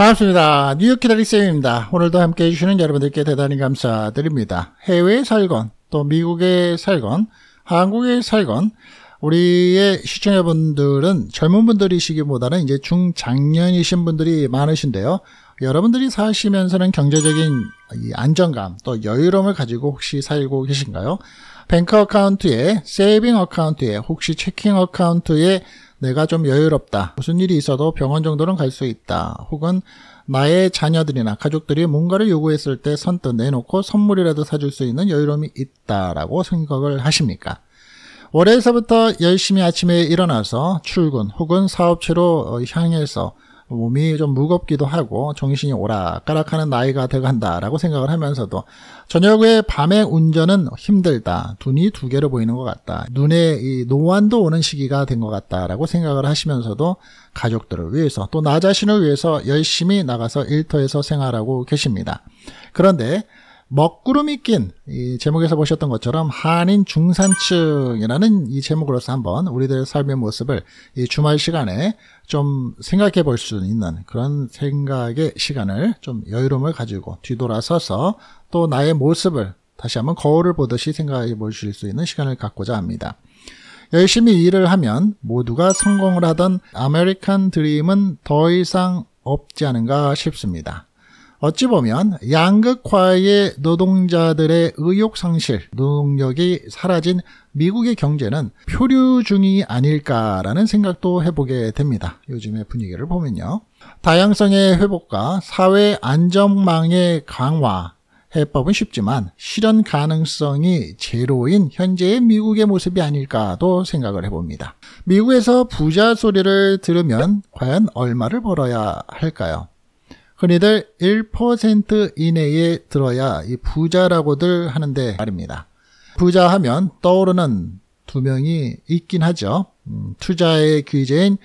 반갑습니다. 뉴욕 키다리쌤입니다. 오늘도 함께 해주시는 여러분들께 대단히 감사드립니다. 해외에 살건, 또 미국에 살건, 한국에 살건, 우리의 시청자분들은 젊은 분들이시기보다는 이제 중장년이신 분들이 많으신데요. 여러분들이 사시면서는 경제적인 안정감 또 여유로움을 가지고 혹시 살고 계신가요? 뱅크 어카운트에, 세이빙 어카운트에, 혹시 체킹 어카운트에 내가 좀 여유롭다. 무슨 일이 있어도 병원 정도는 갈 수 있다. 혹은 나의 자녀들이나 가족들이 뭔가를 요구했을 때 선뜻 내놓고 선물이라도 사줄 수 있는 여유로움이 있다라고 생각을 하십니까? 월요일서부터 열심히 아침에 일어나서 출근 혹은 사업체로 어, 향해서 몸이 좀 무겁기도 하고 정신이 오락가락하는 나이가 돼간다라고 생각을 하면서도 저녁 에밤에 운전은 힘들다. 눈이 두 개로 보이는 것 같다. 눈에 이 노안도 오는 시기가 된 것 같다라고 생각을 하시면서도 가족들을 위해서 또 나 자신을 위해서 열심히 나가서 일터에서 생활하고 계십니다. 그런데 먹구름이 낀 이 제목에서 보셨던 것처럼 한인 중산층이라는 이 제목으로서 한번 우리들의 삶의 모습을 이 주말 시간에 좀 생각해 볼 수 있는 그런 생각의 시간을 좀 여유로움을 가지고 뒤돌아서서 또 나의 모습을 다시 한번 거울을 보듯이 생각해 보실 수 있는 시간을 갖고자 합니다. 열심히 일을 하면 모두가 성공을 하던 아메리칸 드림은 더 이상 없지 않은가 싶습니다. 어찌 보면 양극화의 노동자들의 의욕 상실, 노동력이 사라진 미국의 경제는 표류 중이 아닐까라는 생각도 해보게 됩니다. 요즘의 분위기를 보면요. 다양성의 회복과 사회 안전망의 강화, 해법은 쉽지만 실현 가능성이 제로인 현재의 미국의 모습이 아닐까도 생각을 해봅니다. 미국에서 부자 소리를 들으면 과연 얼마를 벌어야 할까요? 흔히들 1% 이내에 들어야 이 부자라고들 하는데 말입니다. 부자 하면 떠오르는 두 명이 있긴 하죠. 음, 투자의 귀재인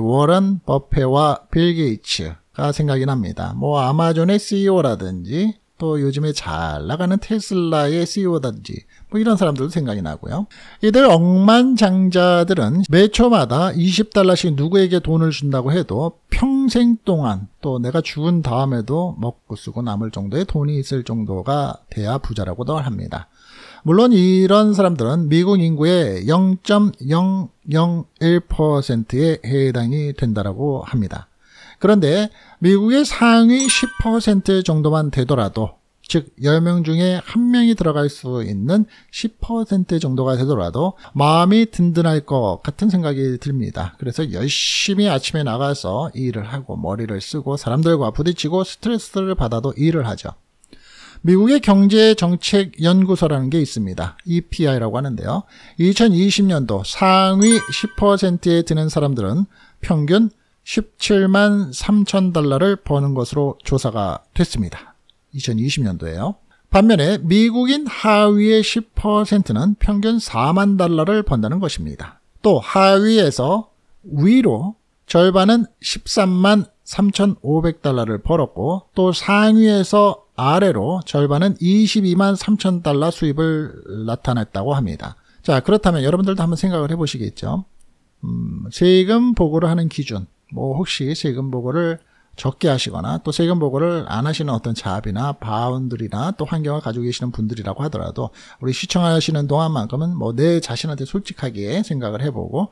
워런 버페와 빌 게이츠가 생각이 납니다. 뭐 아마존의 CEO라든지 또 요즘에 잘 나가는 테슬라의 CEO든지 뭐 이런 사람들도 생각이 나고요. 이들 억만장자들은 매초마다 20달러씩 누구에게 돈을 준다고 해도 평생 동안 또 내가 죽은 다음에도 먹고 쓰고 남을 정도의 돈이 있을 정도가 돼야 부자라고도 합니다. 물론 이런 사람들은 미국 인구의 0.001%에 해당이 된다라고 합니다. 그런데 미국의 상위 10% 정도만 되더라도 즉 10명 중에 한 명이 들어갈 수 있는 10% 정도가 되더라도 마음이 든든할 것 같은 생각이 듭니다. 그래서 열심히 아침에 나가서 일을 하고 머리를 쓰고 사람들과 부딪히고 스트레스를 받아도 일을 하죠. 미국의 경제정책연구소라는 게 있습니다. EPI라고 하는데요. 2020년도 상위 10%에 드는 사람들은 평균 17만 3천 달러를 버는 것으로 조사가 됐습니다. 2020년도에요. 반면에 미국인 하위의 10%는 평균 4만 달러를 번다는 것입니다. 또 하위에서 위로 절반은 13만 3,500달러를 벌었고 또 상위에서 아래로 절반은 22만 3천 달러 수입을 나타냈다고 합니다. 자 그렇다면 여러분들도 한번 생각을 해보시겠죠. 음, 세금 보고를 하는 기준, 뭐 혹시 세금 보고를 적게 하시거나 또 세금 보고를 안 하시는 어떤 자업이나 바운들이나 또 환경을 가지고 계시는 분들이라고 하더라도 우리 시청하시는 동안만큼은 뭐 내 자신한테 솔직하게 생각을 해보고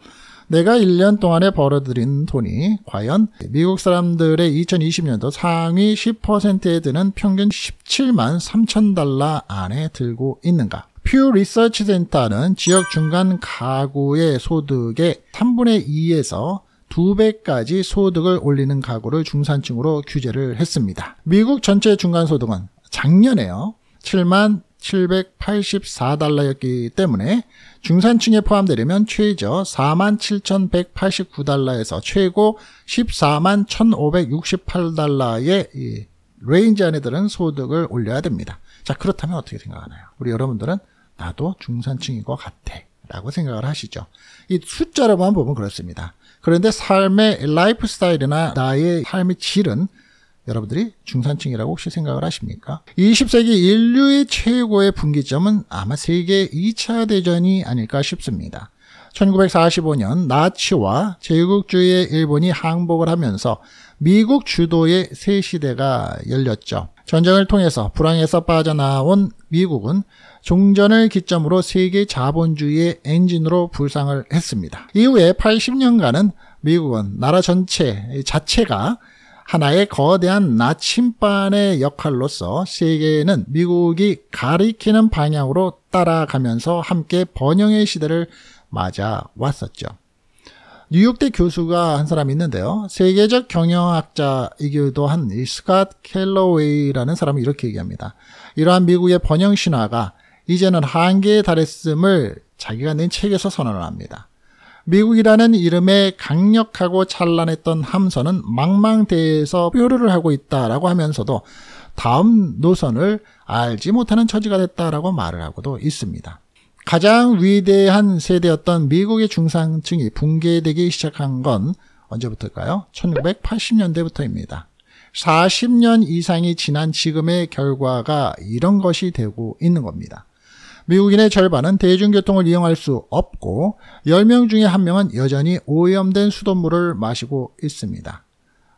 내가 1년 동안에 벌어들인 돈이 과연 미국 사람들의 2020년도 상위 10%에 드는 평균 17만 3천 달러 안에 들고 있는가? 퓨 리서치 센터는 지역 중간 가구의 소득의 3분의 2에서 두배까지 소득을 올리는 가구를 중산층으로 규제를 했습니다. 미국 전체 중간소득은 작년에요. 7만 784달러였기 때문에 중산층에 포함되려면 최저 47,189달러에서 만 최고 14만 1,568달러의 레인지 안에 들은 소득을 올려야 됩니다. 자, 그렇다면 어떻게 생각하나요? 우리 여러분들은 나도 중산층인 것 같아. 라고 생각을 하시죠. 이 숫자로만 보면 그렇습니다. 그런데 삶의 라이프 스타일이나 나의 삶의 질은 여러분들이 중산층이라고 혹시 생각을 하십니까? 20세기 인류의 최고의 분기점은 아마 세계 2차 대전이 아닐까 싶습니다. 1945년 나치와 제국주의의 일본이 항복을 하면서 미국 주도의 새 시대가 열렸죠. 전쟁을 통해서 불황에서 빠져나온 미국은 종전을 기점으로 세계 자본주의의 엔진으로 불상을 했습니다. 이후에 80년간은 미국은 나라 전체 자체가 하나의 거대한 나침반의 역할로서 세계는 미국이 가리키는 방향으로 따라가면서 함께 번영의 시대를 맞아왔었죠. 뉴욕대 교수가 한 사람이 있는데요. 세계적 경영학자이기도 한이 스캇 켈러웨이라는 사람이 이렇게 얘기합니다. 이러한 미국의 번영 신화가 이제는 한계에 달했음을 자기가 낸 책에서 선언을 합니다. 미국이라는 이름의 강력하고 찬란했던 함선은 망망대해에서 뾰루를 하고 있다라고 하면서도 다음 노선을 알지 못하는 처지가 됐다라고 말을 하고도 있습니다. 가장 위대한 세대였던 미국의 중산층이 붕괴되기 시작한 건 언제부터일까요? 1980년대부터입니다. 40년 이상이 지난 지금의 결과가 이런 것이 되고 있는 겁니다. 미국인의 절반은 대중교통을 이용할 수 없고 10명 중에 1명은 여전히 오염된 수돗물을 마시고 있습니다.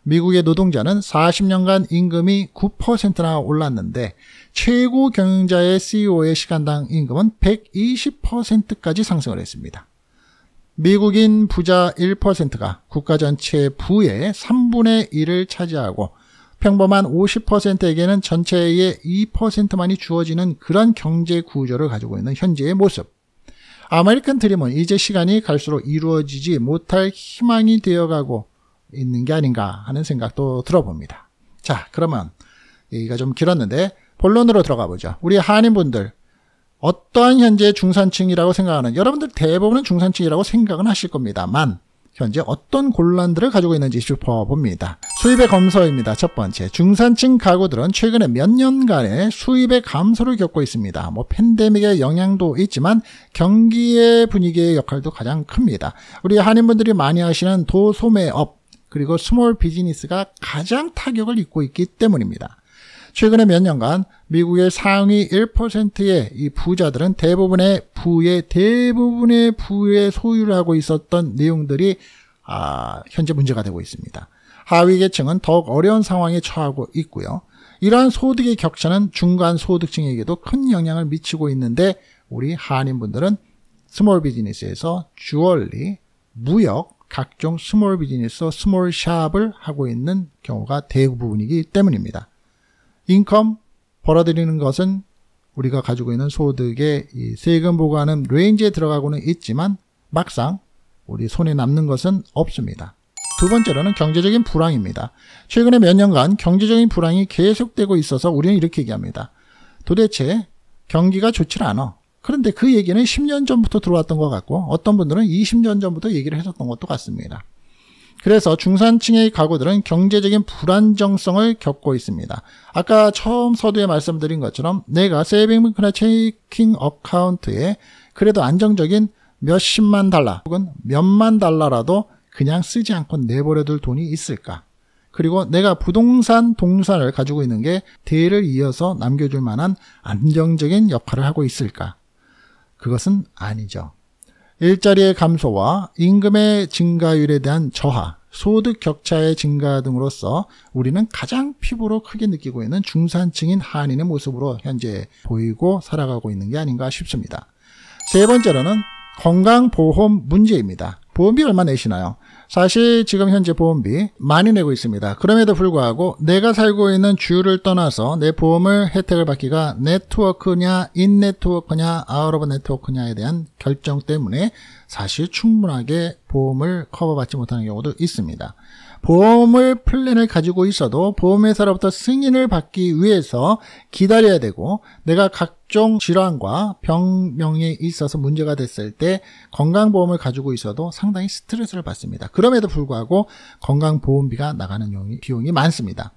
미국의 노동자는 40년간 임금이 9%나 올랐는데 최고 경영자의 CEO의 시간당 임금은 120%까지 상승을 했습니다. 미국인 부자 1%가 국가 전체 부의 3분의 1을 차지하고 평범한 50%에게는 전체의 2%만이 주어지는 그런 경제 구조를 가지고 있는 현재의 모습. 아메리칸 드림은 이제 시간이 갈수록 이루어지지 못할 희망이 되어가고 있는 게 아닌가 하는 생각도 들어봅니다. 자, 그러면 얘기가 좀 길었는데 본론으로 들어가 보죠. 우리 한인분들 어떠한 현재 중산층이라고 생각하는 여러분들 대부분은 중산층이라고 생각은 하실 겁니다만 현재 어떤 곤란들을 가지고 있는지 짚어봅니다. 수입의 검서입니다. 첫 번째, 중산층 가구들은 최근에 몇 년간의 수입의 감소를 겪고 있습니다. 뭐 팬데믹의 영향도 있지만 경기의 분위기의 역할도 가장 큽니다. 우리 한인분들이 많이 하시는 도소매업 그리고 스몰 비즈니스가 가장 타격을 입고 있기 때문입니다. 최근에몇 년간 미국의 상위 1%의 이 부자들은 대부분의 부의 대부분의 부의 소유를 하고 있었던 내용들이 아, 현재 문제가 되고 있습니다. 하위 계층은 더욱 어려운 상황에 처하고 있고요. 이러한 소득의 격차는 중간 소득층에게도 큰 영향을 미치고 있는데 우리 한인분들은 스몰 비즈니스에서 주얼리, 무역, 각종 스몰 비즈니스, 스몰 샵을 하고 있는 경우가 대부분이기 때문입니다. 인컴 벌어들이는 것은 우리가 가지고 있는 소득의 세금 보관은 레인지에 들어가고는 있지만 막상 우리 손에 남는 것은 없습니다. 두 번째로는 경제적인 불황입니다. 최근에 몇 년간 경제적인 불황이 계속되고 있어서 우리는 이렇게 얘기합니다. 도대체 경기가 좋질 않아. 그런데 그 얘기는 10년 전부터 들어왔던 것 같고 어떤 분들은 20년 전부터 얘기를 했었던 것도 같습니다. 그래서 중산층의 가구들은 경제적인 불안정성을 겪고 있습니다. 아까 처음 서두에 말씀드린 것처럼 내가 세이빙크나 체이킹 어카운트에 그래도 안정적인 몇십만 달러 혹은 몇만 달러라도 그냥 쓰지 않고 내버려둘 돈이 있을까? 그리고 내가 부동산, 동산을 가지고 있는 게 대를 이어서 남겨줄 만한 안정적인 역할을 하고 있을까? 그것은 아니죠. 일자리의 감소와 임금의 증가율에 대한 저하, 소득 격차의 증가 등으로써 우리는 가장 피부로 크게 느끼고 있는 중산층인 한인의 모습으로 현재 보이고 살아가고 있는 게 아닌가 싶습니다. 세 번째로는 건강보험 문제입니다. 보험비 얼마 내시나요? 사실 지금 현재 보험비 많이 내고 있습니다. 그럼에도 불구하고 내가 살고 있는 주를 떠나서 내 보험을 혜택을 받기가 네트워크냐 인네트워크냐 아웃오브 네트워크냐에 대한 결정 때문에 사실 충분하게 보험을 커버받지 못하는 경우도 있습니다. 보험을 플랜을 가지고 있어도 보험회사로부터 승인을 받기 위해서 기다려야 되고 내가 각종 질환과 병명에 있어서 문제가 됐을 때 건강보험을 가지고 있어도 상당히 스트레스를 받습니다. 그럼에도 불구하고 건강보험비가 나가는 비용이 많습니다.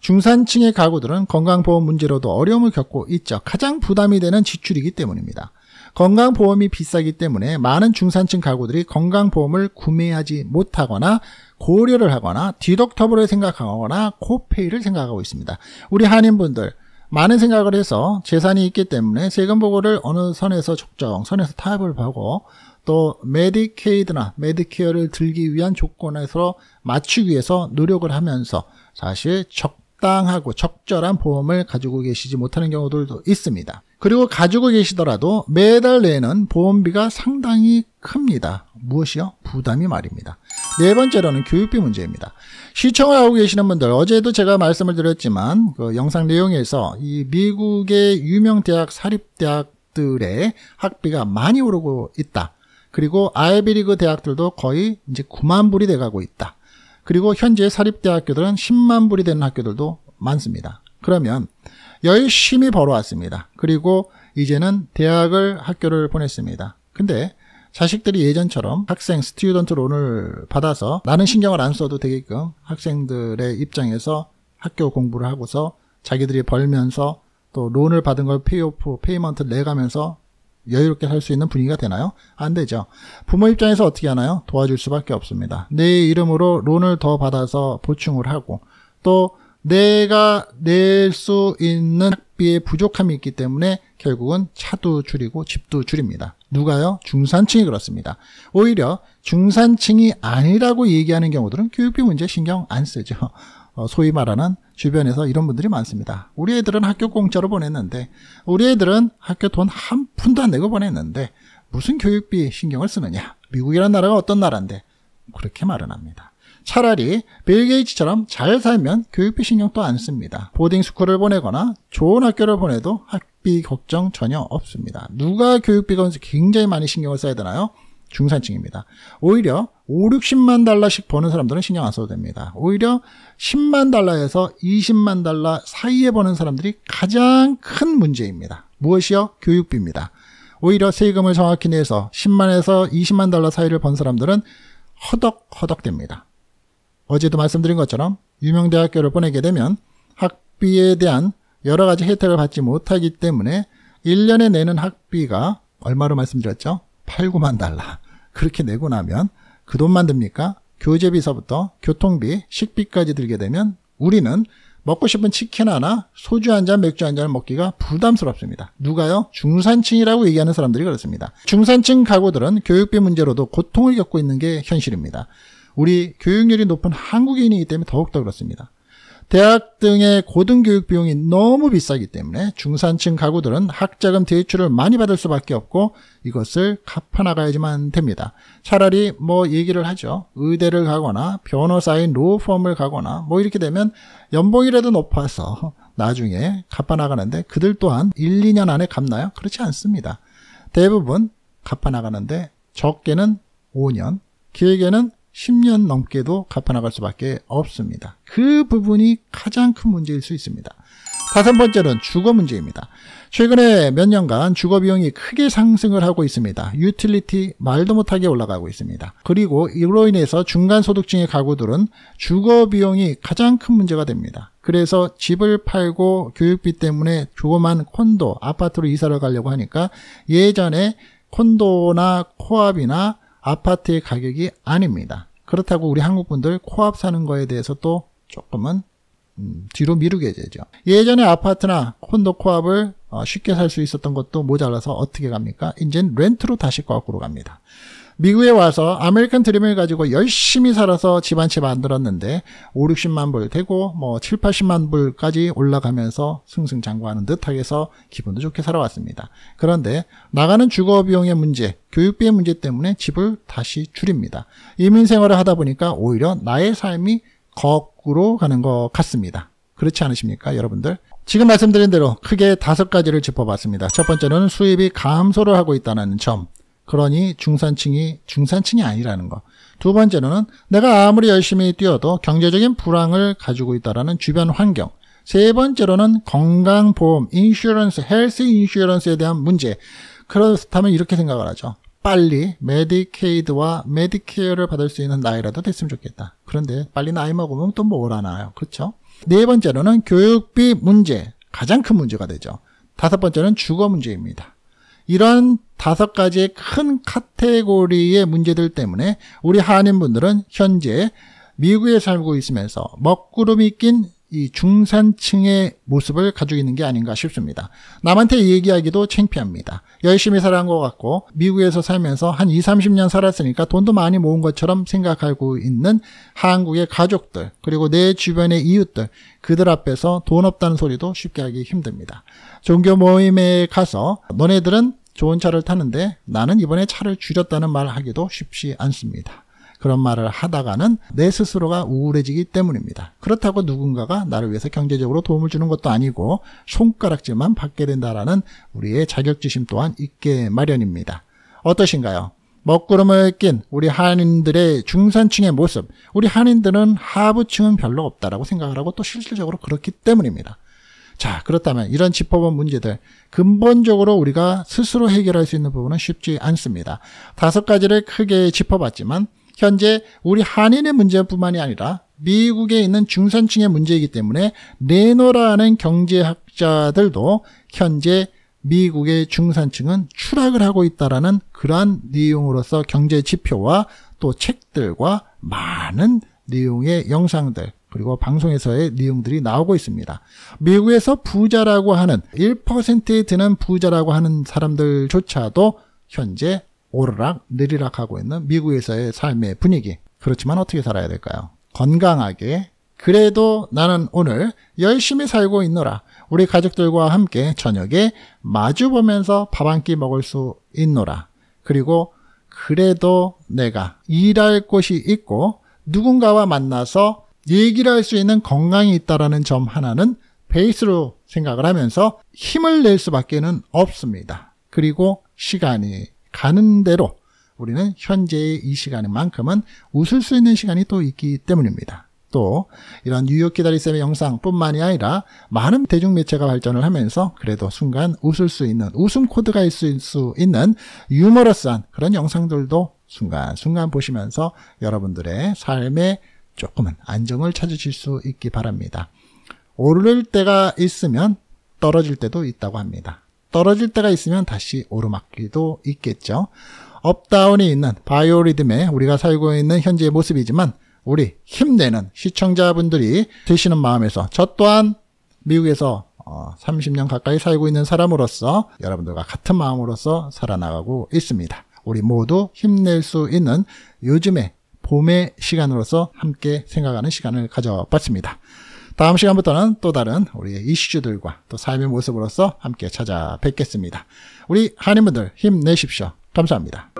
중산층의 가구들은 건강보험 문제로도 어려움을 겪고 있죠. 가장 부담이 되는 지출이기 때문입니다. 건강보험이 비싸기 때문에 많은 중산층 가구들이 건강보험을 구매하지 못하거나 고려를 하거나 디덕터블을 생각하거나 코페이를 생각하고 있습니다. 우리 한인분들 많은 생각을 해서 재산이 있기 때문에 세금 보고를 어느 선에서 적정 선에서 타협을 하고 또 메디케이드나 메디케어를 들기 위한 조건에서 맞추기 위해서 노력을 하면서 사실 적당하고 적절한 보험을 가지고 계시지 못하는 경우들도 있습니다. 그리고 가지고 계시더라도 매달 내는 보험비가 상당히 큽니다. 무엇이요? 부담이 말입니다. 네 번째로는 교육비 문제입니다. 시청을 하고 계시는 분들 어제도 제가 말씀을 드렸지만 그 영상 내용에서 이 미국의 유명 대학 사립대학들의 학비가 많이 오르고 있다. 그리고 아이비리그 대학들도 거의 이제 9만 불이 돼가고 있다. 그리고 현재 사립대학교들은 10만 불이 되는 학교들도 많습니다. 그러면 열심히 벌어왔습니다. 그리고 이제는 대학을 학교를 보냈습니다. 근데 자식들이 예전처럼 학생 스튜던트 론을 받아서 나는 신경을 안 써도 되게끔 학생들의 입장에서 학교 공부를 하고서 자기들이 벌면서 또 론을 받은 걸 페이오프 페이먼트 내가면서 여유롭게 살 수 있는 분위기가 되나요? 안 되죠. 부모 입장에서 어떻게 하나요? 도와줄 수밖에 없습니다. 내 이름으로 론을 더 받아서 보충을 하고 또 내가 낼 수 있는 학비의 부족함이 있기 때문에 결국은 차도 줄이고 집도 줄입니다. 누가요? 중산층이 그렇습니다. 오히려 중산층이 아니라고 얘기하는 경우들은 교육비 문제 신경 안 쓰죠. 어, 소위 말하는 주변에서 이런 분들이 많습니다. 우리 애들은 학교 공짜로 보냈는데, 우리 애들은 학교 돈 한 푼도 안 내고 보냈는데, 무슨 교육비 신경을 쓰느냐. 미국이란 나라가 어떤 나라인데, 그렇게 말은 합니다. 차라리 빌 게이츠처럼 잘 살면 교육비 신경도 안 씁니다. 보딩스쿨을 보내거나 좋은 학교를 보내도 학비 걱정 전혀 없습니다. 누가 교육비가 건 굉장히 많이 신경을 써야 되나요? 중산층입니다. 오히려 5, 60만 달러씩 버는 사람들은 신경 안 써도 됩니다. 오히려 10만 달러에서 20만 달러 사이에 버는 사람들이 가장 큰 문제입니다. 무엇이요? 교육비입니다. 오히려 세금을 정확히 내서 10만에서 20만 달러 사이를 번 사람들은 허덕허덕 됩니다. 어제도 말씀드린 것처럼 유명 대학교를 보내게 되면 학비에 대한 여러 가지 혜택을 받지 못하기 때문에 1년에 내는 학비가 얼마로 말씀드렸죠? 8, 9만 달러. 그렇게 내고 나면 그 돈만 듭니까? 교재비서부터 교통비, 식비까지 들게 되면 우리는 먹고 싶은 치킨 하나, 소주 한 잔, 맥주 한 잔을 먹기가 부담스럽습니다. 누가요? 중산층이라고 얘기하는 사람들이 그렇습니다. 중산층 가구들은 교육비 문제로도 고통을 겪고 있는 게 현실입니다. 우리 교육률이 높은 한국인이기 때문에 더욱더 그렇습니다. 대학 등의 고등교육 비용이 너무 비싸기 때문에 중산층 가구들은 학자금 대출을 많이 받을 수밖에 없고 이것을 갚아나가야지만 됩니다. 차라리 뭐 얘기를 하죠. 의대를 가거나 변호사인 로펌을 가거나 뭐 이렇게 되면 연봉이라도 높아서 나중에 갚아나가는데 그들 또한 1, 2년 안에 갚나요? 그렇지 않습니다. 대부분 갚아나가는데 적게는 5년, 길게는 10년 넘게도 갚아나갈 수밖에 없습니다. 그 부분이 가장 큰 문제일 수 있습니다. 다섯 번째는 주거 문제입니다. 최근에 몇 년간 주거 비용이 크게 상승을 하고 있습니다. 유틸리티 말도 못하게 올라가고 있습니다. 그리고 이로 인해서 중간소득층의 가구들은 주거 비용이 가장 큰 문제가 됩니다. 그래서 집을 팔고 교육비 때문에 조그만 콘도, 아파트로 이사를 가려고 하니까 예전에 콘도나 코압이나 아파트의 가격이 아닙니다. 그렇다고 우리 한국분들 코앞 사는 거에 대해서 또 조금은 음, 뒤로 미루게 되죠. 예전에 아파트나 콘도 코앞을 어, 쉽게 살 수 있었던 것도 모자라서 어떻게 갑니까? 이젠 렌트로 다시 거꾸로 갑니다. 미국에 와서 아메리칸 드림을 가지고 열심히 살아서 집 한 채 만들었는데 5, 60만 불 되고 뭐 7, 80만 불까지 올라가면서 승승장구하는 듯하게 해서 기분도 좋게 살아왔습니다. 그런데 나가는 주거 비용의 문제, 교육비의 문제 때문에 집을 다시 줄입니다. 이민 생활을 하다 보니까 오히려 나의 삶이 거꾸로 가는 것 같습니다. 그렇지 않으십니까, 여러분들? 지금 말씀드린 대로 크게 다섯 가지를 짚어봤습니다. 첫 번째는 수입이 감소를 하고 있다는 점. 그러니 중산층이 중산층이 아니라는 거. 두 번째로는 내가 아무리 열심히 뛰어도 경제적인 불황을 가지고 있다라는 주변 환경. 세 번째로는 건강보험, 인슈런스, 헬스 인슈런스에 대한 문제. 그렇다면 이렇게 생각을 하죠. 빨리 메디케이드와 메디케어를 받을 수 있는 나이라도 됐으면 좋겠다. 그런데 빨리 나이 먹으면 또 뭘 하나요? 그렇죠? 네 번째로는 교육비 문제. 가장 큰 문제가 되죠. 다섯 번째는 주거 문제입니다. 이런 다섯 가지의 큰 카테고리의 문제들 때문에 우리 한인분들은 현재 미국에 살고 있으면서 먹구름이 낀이 중산층의 모습을 가지고 있는 게 아닌가 싶습니다. 남한테 얘기하기도 창피합니다. 열심히 살아온 것 같고 미국에서 살면서 한 2, 30년 살았으니까 돈도 많이 모은 것처럼 생각하고 있는 한국의 가족들 그리고 내 주변의 이웃들 그들 앞에서 돈 없다는 소리도 쉽게 하기 힘듭니다. 종교 모임에 가서 너네들은 좋은 차를 타는데 나는 이번에 차를 줄였다는 말 하기도 쉽지 않습니다. 그런 말을 하다가는 내 스스로가 우울해지기 때문입니다. 그렇다고 누군가가 나를 위해서 경제적으로 도움을 주는 것도 아니고 손가락질만 받게 된다라는 우리의 자격지심 또한 있게 마련입니다. 어떠신가요? 먹구름을 낀 우리 한인들의 중산층의 모습. 우리 한인들은 하부층은 별로 없다라고 생각을 하고 또 실질적으로 그렇기 때문입니다. 자, 그렇다면 이런 짚어본 문제들 근본적으로 우리가 스스로 해결할 수 있는 부분은 쉽지 않습니다. 다섯 가지를 크게 짚어봤지만 현재 우리 한인의 문제뿐만이 아니라 미국에 있는 중산층의 문제이기 때문에 레노라는 경제학자들도 현재 미국의 중산층은 추락을 하고 있다라는 그러한 내용으로서 경제 지표와 또 책들과 많은 내용의 영상들 그리고 방송에서의 내용들이 나오고 있습니다. 미국에서 부자라고 하는 1%에 드는 부자라고 하는 사람들조차도 현재 오르락 내리락 하고 있는 미국에서의 삶의 분위기. 그렇지만 어떻게 살아야 될까요? 건강하게 그래도 나는 오늘 열심히 살고 있노라. 우리 가족들과 함께 저녁에 마주 보면서 밥 한 끼 먹을 수 있노라. 그리고 그래도 내가 일할 곳이 있고 누군가와 만나서 얘기를 할 수 있는 건강이 있다라는 점 하나는 베이스로 생각을 하면서 힘을 낼 수밖에는 없습니다. 그리고 시간이 가는 대로 우리는 현재의 이 시간만큼은 웃을 수 있는 시간이 또 있기 때문입니다. 또 이런 뉴욕 기다리쌤의 영상뿐만이 아니라 많은 대중매체가 발전을 하면서 그래도 순간 웃을 수 있는 웃음 코드가 있을 수 있는 유머러스한 그런 영상들도 순간순간 보시면서 여러분들의 삶에 조금은 안정을 찾으실 수 있기 바랍니다. 오를 때가 있으면 떨어질 때도 있다고 합니다. 떨어질 때가 있으면 다시 오르막길도 있겠죠. 업다운이 있는 바이오리듬에 우리가 살고 있는 현재의 모습이지만 우리 힘내는 시청자분들이 되시는 마음에서 저 또한 미국에서 30년 어, 가까이 살고 있는 사람으로서 여러분들과 같은 마음으로서 살아나가고 있습니다. 우리 모두 힘낼 수 있는 요즘의 봄의 시간으로서 함께 생각하는 시간을 가져봤습니다. 다음 시간부터는 또 다른 우리의 이슈들과 또 삶의 모습으로서 함께 찾아뵙겠습니다. 우리 한인분들 힘내십시오. 감사합니다.